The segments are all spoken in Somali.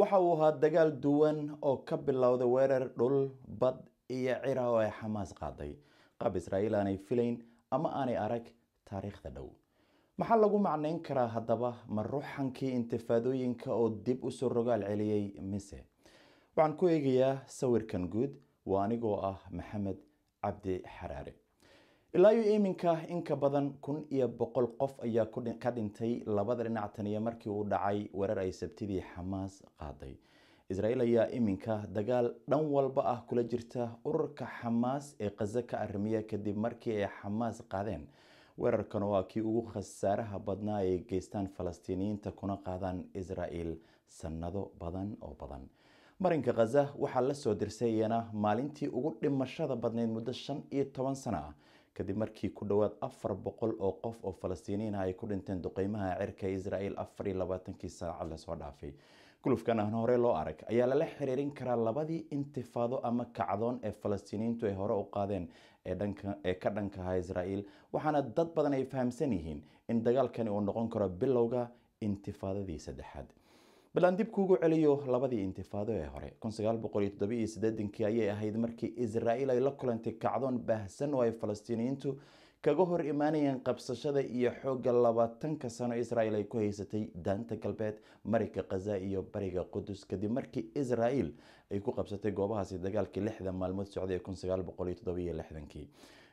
waxa uu ahaa dagaal duwan oo ka bilowday weerar dhul bad iyo cira oo ay xamaas qaaday qaab israa'iil aanay filayn ama aanay arag taariikhda dhow maxaa lagu macnayn karaa haddaba ma ruxankii intifaadooyinka oo dib usoo rogaal celiyey mise waxaan ku eegayaa sawirkan guud waa anigoo ah maxamed cabdi xaraare ilaa iyo iminka in ka badan kun iyo boqol qof ayaa ka dhintay labada dhinac taniyo markii uu dhacay weerar ay sabtidii xamaas qaaday israa'iil ayaa iminka dagaal dhan walba ah kula jirta ururka xamaas ee khaza ka arrimiya kadib markii ay xamaas qaadeen weerarkan waa kii ugu khasaaraha badnaa ay geystaan falastiiniyiinta kuna qaadaan israa'iil sannado badan oo badan marinka khaza waxaa la soo dirsayana maalintii ugu dhimashada badnayd muddo shan iyo toban sano ah kadib markii ku dhowaad afar boqol oo qof oo falastiiniin ah ay ku dhinteen duqeymaha cirka israel afar iyo labaatankii saaca lasoo dhaafay gulufkan aan hore loo arag ayaa lala xiriirin karaa labadii intifaado ama kacdoon ee falastiiniintu ay hore u qaadeen ee ka dhankaha israel waxaana dad badan ay fahamsan yihiin in dagaalkani uu noqon karo bilowga intifaadadii saddexaad bal aan dib kuugu celiyo labadii intifaado ee hore kii ayay ahayd markii israa'iil ay la kulantay kacdoon baahsan oo ay falastiiniyiintu kaga hor imaanayeen qabsashada iyo xoogga labaatanka sano israa'iil ay ku haysatay daanta galbeed mariga khaza iyo bariga qudus kadib markii israa'iil ay ku qabsatay goobahaasi dagaalkii lixdan maalmood socday ee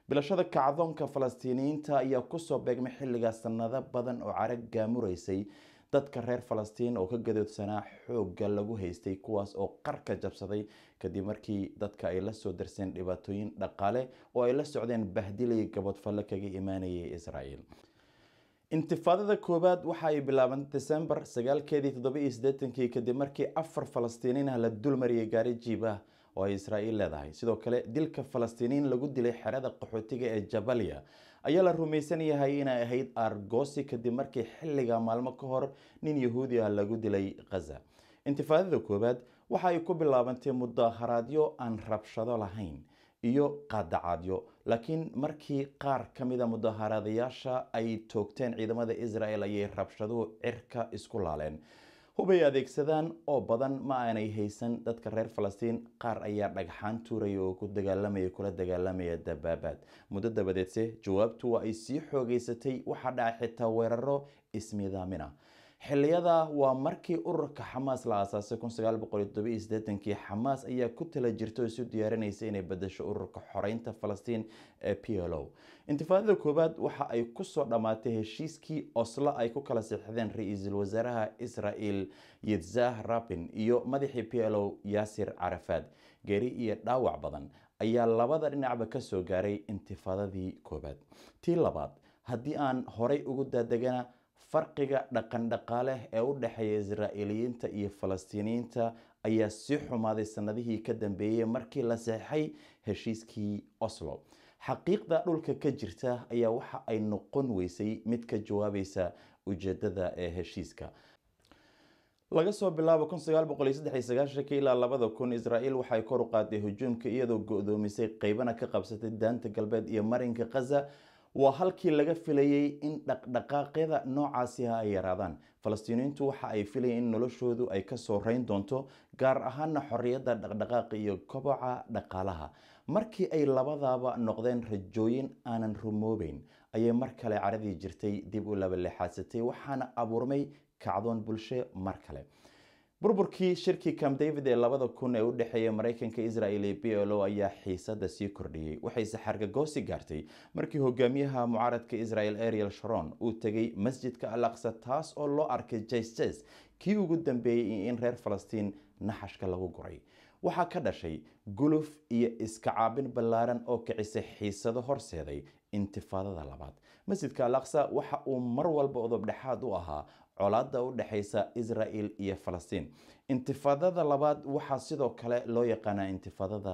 bilashada kacdoonka falastiiniyiinta ayaa kusoo beegmay xilligaa sanado badan oo carag gaamuraysay dadka reer falastiin oo ka gadoodsanaa xoogga lagu haystay kuwaas oo qarka jabsaday kadib markii dadka ay la soo darseen dhibaatooyin dhaqaale oo ay la socdeen bahdilay gabadfalle kaga imaanayay israa'iil intifaadada koowaad waxa ay bilaabantay desembar sagaalkeedii toddoba-iyo kadib markii afar falastiiniin ah la dulmariyay gaari jiib ah oo ay israa'iil leedahay sidoo kale dilka falastiiniin lagu dilay xerada qaxootiga ee jabalia ayaa la rumaysan yahay inay ahayd argosi kadib markii xilliga maalmo ka hor nin yahuudi ah lagu dilay khaza intifaadada koowaad waxa ay ku bilaabantay mudaaharaadyo aan rabshado lahayn iyo qaadacadyo laakiin markii qaar ka mida mudaharaadayaasha ay toogteen ciidamada israel ayay rabshaduhu cirka isku laaleen hubay adeegsadaan oo badan ma aanay haysan dadka reer falastiin qaar ayaa dhagxaan tuuraya oo ku dagaalamaya kula dagaalamaya dabaabaad muddo dabadeedse jawaabtu waa ay sii xoogaysatay waxaa dhaca xitaa weeraro ismiidaamin ah xiliyada waa markii ururka xamaas la aasaasay kii xamaas ayaa ku tala jirta oo isu diyaarinaysa inay bedasho ururka xoreynta falastiin ee p l o intifaadada koowaad waxa ay kusoo dhammaatay heshiiskii oslo ay ku kala seexdeen ra-iisul wasaaraha israel yidzah rabin iyo madaxii p l o yaasir carafaad geeri iyo dhaawac badan ayaa labada dhinacba kasoo gaaray intifaadadii koowaad tii labaad haddii aan horay ugu daadegana farqiga dhaqan dhaqaale ee u dhexeeya israa'iiliyiinta iyo falastiiniyiinta ayaa sii xumaaday sanadihii ka dambeeyey markii la seexay heshiiskii oslo xaqiiqda dhulka ka jirta ayaa waxa ay noqon weysay mid ka jawaabaysa ujeedada ee heshiiska laga soo bilaabo ilaa labada kun israa'iil waxay kor u qaaday hujuumka iyadoo go-doomisay qeybana ka qabsatay daanta galbeed iyo marinka khaza waa halkii laga filayey in dhaqdhaqaaqyada noocaasi noocaasiha ay yaraadaan falastiiniintu waxa ay filayeen in noloshoodu ay kasoo reyn doonto gaar ahaana xorriyadda dhaqdhaqaaq iyo koboca dhaqaalaha markii ay labadaaba noqdeen rajooyin aanan rumoobayn ayay mar kale caradii jirtay dib u labaleexaadsatay waxaana abuurmay kacdoon bulshe mar kale burburkii shirkii camp david ee labada kun ee u dhexeeya maraykanka israel ee b l o ayaa xiisada sii kordhiyey waxayse xargagoosi gaartay markii hogaamiyaha mucaaradka israel ariel sharon uu tegay masjidka al taas oo loo arkay jayses kii ugu dambeeyey in reer falastiin naxashka lagu guray waxaa ka dhashay guluf iyo iska caabin ballaaran oo kicisa xiisado horseeday intifaadada labaad masjidka al waxa uu mar walba dhexaad u ahaa colaada u dhexaysa israel iyo falastiin intifaadada labaad waxaa sidoo kale loo yaqaanaa intifaadada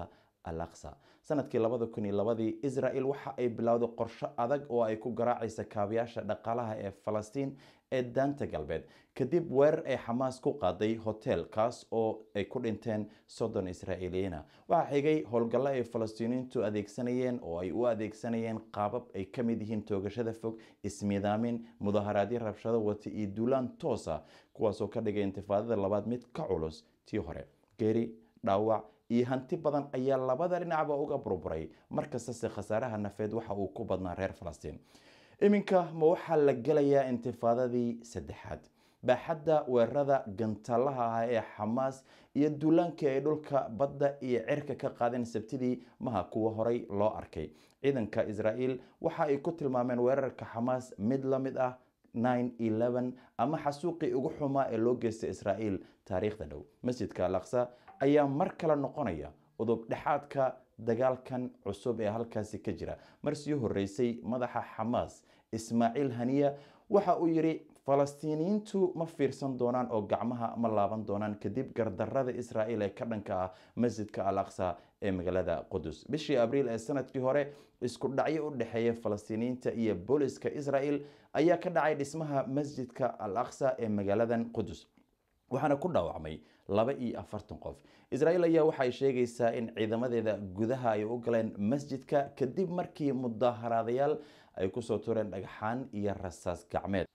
alaqsa sanadkii labada kun iyo labadii israel waxa ay bilowday qorsho adag oo ay ku garaacaysa kaabayaasha dhaqaalaha ee falastiin ee daanta galbeed kadib weerar ay xamaas ku qaaday hotel kaas oo ay ku dhinteen soddon israa'iiliyiina waxaa xigay howlgallo ay falastiiniintu adeegsanayeen oo ay u adeegsanayeen qaabab ay ka mid yihiin toogashada fog ismiidaamin mudaharaadyo rabshado wata iyo duulaan toosa ah, kuwaasoo ka dhigay intifaadada labaad mid ka culus tii hore geri dhaawac iyo hanti badan ayaa labada dhinacba uga burburay markastase khasaaraha nafeed waxa uu ku badnaa reer falastiin iminka ma waxaa la gelayaa intifaadadii saddexaad baaxadda weerarada gantaalaha ah ee xamaas iyo duulaankii ay dhulka badda iyo cirka ka qaadeen sabtidii maha kuwa horay loo arkay ciidanka israa'iil waxa ay ku tilmaameen weerarka xamaas mid la mid ah ama xasuuqii ugu xumaa ee loo geystay israa'iil taariikhda dhow masjidka alaqsa ayaa mar kale noqonaya udub dhexaadka dagaalkan cusub ee halkaasi ka jira mar sii horeysay madaxa xamaas ismaaciil haniya waxa uu yidhi falastiiniyiintu ma fiirsan doonaan oo gacmaha ma laaban doonaan kadib gardarada israa'iil ee ka dhanka ah masjidka al aqsa ee magaalada qudus bishii abriil ee sanadkii hore isku dhacyo u dhexeeya falastiiniyiinta iyo booliska israa'iil ayaa ka dhacay dhismaha masjidka al aqsa ee magaaladan qudus waxaana ku dhaawacmay laba iyo afartan qof israel ayaa waxay sheegaysaa in ciidamadeeda gudaha ay u galeen masjidka kadib markii mudaaharaadayaal ay kusoo tureen dhagxaan iyo rasaas gacmeed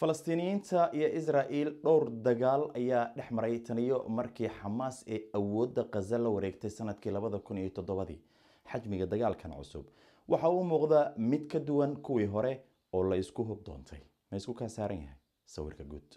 falastiiniyiinta iyo israel dhowr dagaal ayaa dhex maray taniyo markii xamaas ee awoodda khaza la wareegtay sanadkii labada kun iyo toddobadii xajmiga dagaalkan cusub waxa uu muuqdaa mid ka duwan kuwii hore oo la isku hub doontay ma isku kaa saaran yahay sawirka guud